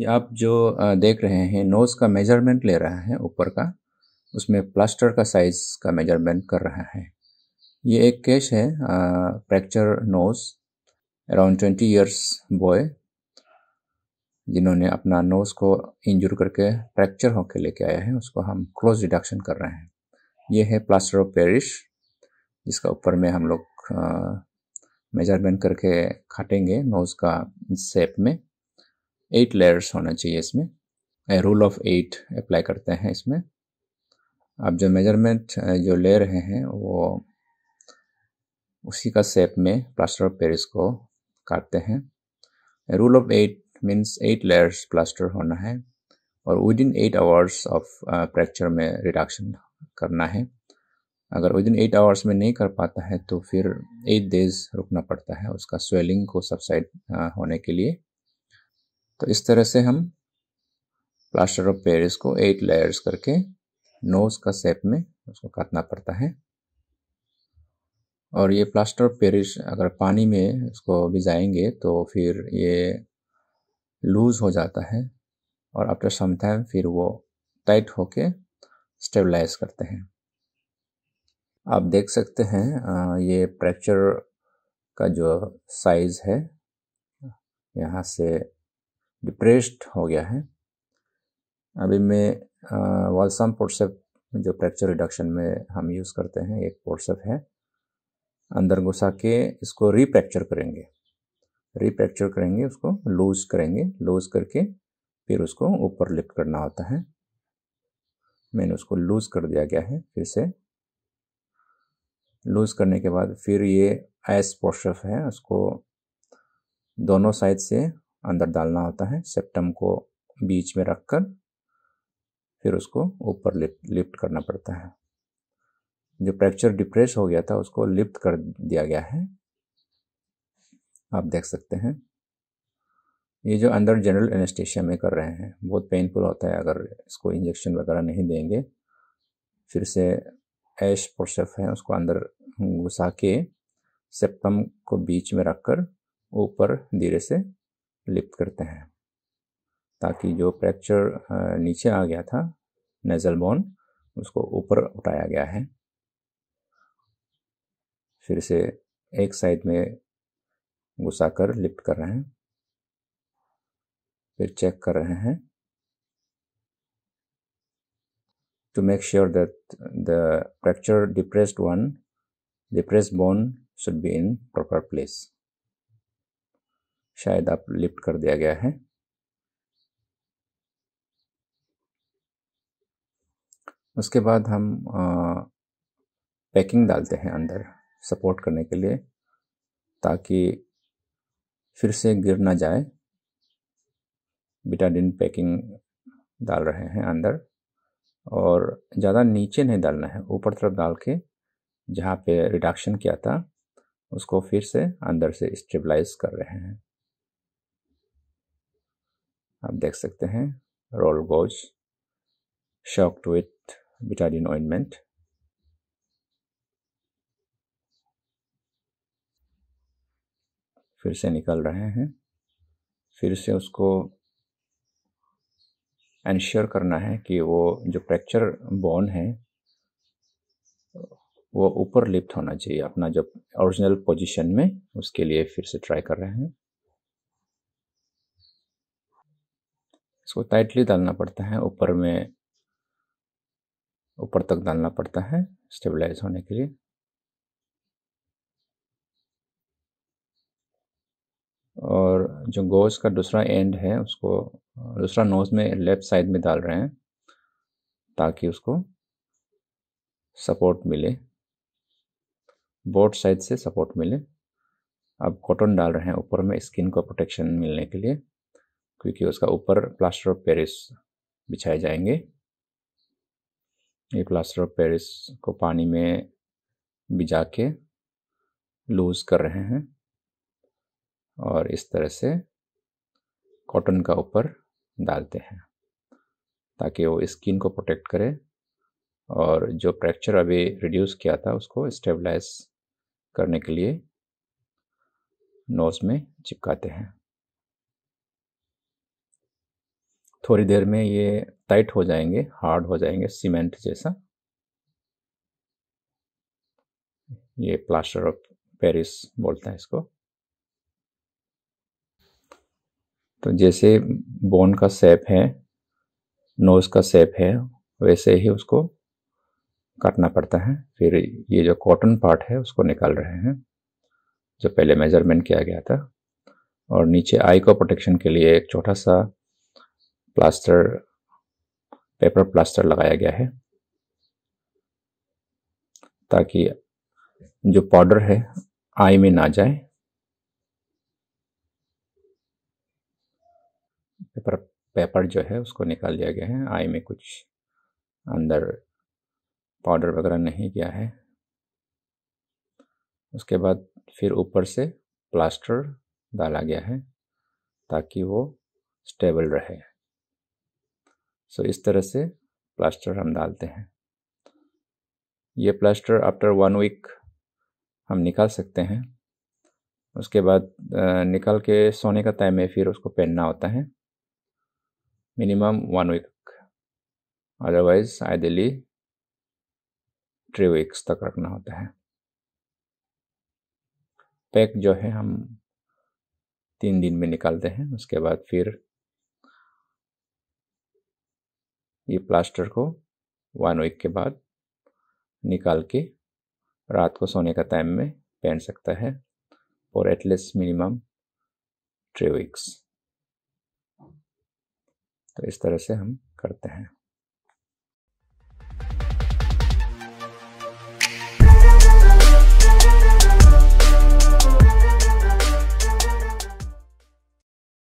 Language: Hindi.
ये आप जो देख रहे हैं नोज़ का मेजरमेंट ले रहा है ऊपर का उसमें प्लास्टर का साइज़ का मेजरमेंट कर रहा है ये एक केस है fracture nose around twenty years boy जिन्होंने अपना नोज़ को इंजर करके फ्रैक्चर होकर लेके आया है उसको हम क्लोज डिडक्शन कर रहे हैं ये है प्लास्टर ऑफ पेरिश जिसका ऊपर में हम लोग मेजरमेंट करके काटेंगे नोज़ का सेप में एट लेयर्स होना चाहिए इसमें रूल ऑफ एट अप्लाई करते हैं इसमें अब जो मेजरमेंट जो ले रहे हैं वो उसी का सेप में प्लास्टर ऑफ पेरिस को काटते हैं rule of eight means eight layers plaster होना है और within eight hours of fracture में रिडक्शन करना है अगर विद इन एट आवर्स में नहीं कर पाता है तो फिर एट डेज रुकना पड़ता है उसका स्वेलिंग को सबसाइड होने के लिए तो इस तरह से हम प्लास्टर ऑफ पेरिस को एट लेयर्स करके नोज का सेप में उसको काटना पड़ता है और ये प्लास्टर ऑफ पेरिस अगर पानी में इसको भिजाएंगे तो फिर ये लूज़ हो जाता है और आफ्टर सम टाइम फिर वो टाइट होके स्टेबलाइज करते हैं आप देख सकते हैं ये फ्रैक्चर का जो साइज़ है यहाँ से डिप्रेस्ड हो गया है अभी मैं वॉलसम पोर्सेप जो फ्रैक्चर रिडक्शन में हम यूज़ करते हैं एक पोर्सेप है अंदर घुसा के इसको रीप्रैक्चर करेंगे रीप्रैक्चर करेंगे उसको लूज करेंगे लूज करके फिर उसको ऊपर लिफ्ट करना होता है मैंने उसको लूज़ कर दिया गया है फिर से लूज़ करने के बाद फिर ये एस पोर्सेप है उसको दोनों साइड से अंदर डालना होता है सेप्टम को बीच में रखकर फिर उसको ऊपर लिफ्ट लिफ्ट करना पड़ता है जो फ्रैक्चर डिप्रेस हो गया था उसको लिफ्ट कर दिया गया है आप देख सकते हैं ये जो अंदर जनरल एनेस्टेशिया में कर रहे हैं बहुत पेनफुल होता है अगर इसको इंजेक्शन वगैरह नहीं देंगे फिर से ऐश प्रोसेफ है उसको अंदर घुसा के सेप्टम को बीच में रखकर ऊपर धीरे से लिफ्ट करते हैं ताकि जो फ्रैक्चर नीचे आ गया था नेजल बोन उसको ऊपर उठाया गया है फिर से एक साइड में घुसा कर लिफ्ट कर रहे हैं फिर चेक कर रहे हैं to make sure that the fracture depressed one depressed bone should be in proper place शायद आप लिफ्ट कर दिया गया है उसके बाद हम पैकिंग डालते हैं अंदर सपोर्ट करने के लिए ताकि फिर से गिर ना जाए बिटाडिन पैकिंग डाल रहे हैं अंदर और ज़्यादा नीचे नहीं डालना है ऊपर तरफ डाल के जहाँ पे रिडक्शन किया था उसको फिर से अंदर से स्टेबलाइज कर रहे हैं आप देख सकते हैं roll gauze soak to it Betadine ointment फिर से निकल रहे हैं फिर से उसको एंश्योर करना है कि वो जो फ्रैक्चर बोन है वो ऊपर लिफ्ट होना चाहिए अपना जो ओरिजिनल पोजीशन में उसके लिए फिर से ट्राई कर रहे हैं इसको टाइटली डालना पड़ता है ऊपर में ऊपर तक डालना पड़ता है स्टेबलाइज होने के लिए और जो गोज का दूसरा एंड है उसको दूसरा नोज में लेफ्ट साइड में डाल रहे हैं ताकि उसको सपोर्ट मिले बोर्ड साइड से सपोर्ट मिले अब कॉटन डाल रहे हैं ऊपर में स्किन को प्रोटेक्शन मिलने के लिए क्योंकि उसका ऊपर प्लास्टर ऑफ पेरिस बिछाए जाएंगे ये प्लास्टर ऑफ पेरिस को पानी में भिजा के लूज़ कर रहे हैं और इस तरह से कॉटन का ऊपर डालते हैं ताकि वो स्किन को प्रोटेक्ट करे और जो फ्रैक्चर अभी रिड्यूस किया था उसको स्टेबलाइज करने के लिए नोज़ में चिपकाते हैं थोड़ी देर में ये टाइट हो जाएंगे हार्ड हो जाएंगे सीमेंट जैसा ये प्लास्टर ऑफ पेरिस बोलते हैं इसको तो जैसे बोन का सेप है नोज का सेप है वैसे ही उसको काटना पड़ता है फिर ये जो कॉटन पार्ट है उसको निकाल रहे हैं जो पहले मेजरमेंट किया गया था और नीचे आई को प्रोटेक्शन के लिए एक छोटा सा प्लास्टर पेपर प्लास्टर लगाया गया है ताकि जो पाउडर है आई में ना जाए पेपर पेपर जो है उसको निकाल दिया गया है आई में कुछ अंदर पाउडर वगैरह नहीं गया है उसके बाद फिर ऊपर से प्लास्टर डाला गया है ताकि वो स्टेबल रहे सो इस तरह से प्लास्टर हम डालते हैं ये प्लास्टर आफ्टर वन वीक हम निकाल सकते हैं उसके बाद निकाल के सोने का टाइम में फिर उसको पहनना होता है minimum one week otherwise ideally three weeks तक रखना होता है पैक जो है हम तीन दिन में निकालते हैं उसके बाद फिर ये प्लास्टर को वन वीक के बाद निकाल के रात को सोने का टाइम में पहन सकता है और एटलीस्ट मिनिमम थ्री वीक्स तो इस तरह से हम करते हैं